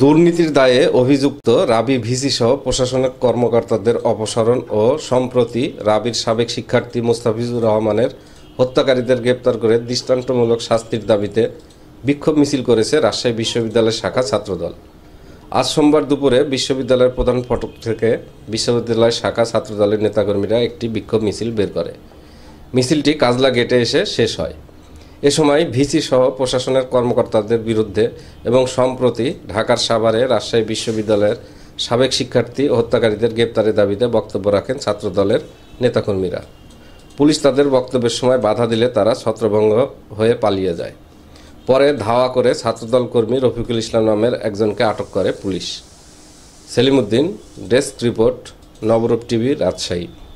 দুর্নীতির দায়ে অভিযুক্ত রাবি ভিসি সহ প্রশাসনিক কর্মকর্তাদের অপসারণ ও সম্প্রতি রাবির সাবেক শিক্ষার্থী মোস্তাফিজুর রহমানের হত্যাকারীদের গ্রেপ্তার করে দৃষ্টান্তমূলক শাস্তির দাবিতে বিক্ষোভ মিছিল করেছে রাজশাহী বিশ্ববিদ্যালয়ের শাখা ছাত্রদল আজ সোমবার দুপুরে বিশ্ববিদ্যালয়ের প্রধান ফটক থেকে বিশ্ববিদ্যালয় শাখা ছাত্রদলের নেতাকর্মীরা একটি বিক্ষোভ মিছিল বের করে মিছিলটি কাজলা গেটে এসে শেষ হয় এ সময় ভিসি সহ প্রশাসনের কর্মকর্তাদের বিরুদ্ধে এবং সম্প্রতি ঢাকার সাভারে রাজশাহী বিশ্ববিদ্যালয়ের সাবেক শিক্ষার্থী হত্যাকারীদের গ্রেপ্তারের দাবিতে বক্তব্য রাখেন ছাত্রদলের নেতাকর্মীরা পুলিশ তাদের বক্তব্যের সময় বাধা দিলে তারা ছত্রভঙ্গ হয়ে পালিয়ে যায় পরে ধাওয়া করে ছাত্রদল কর্মী রফিকুল ইসলাম নামের একজনকে আটক করে police Salimuddin desk report Nabarup TV Rajshahi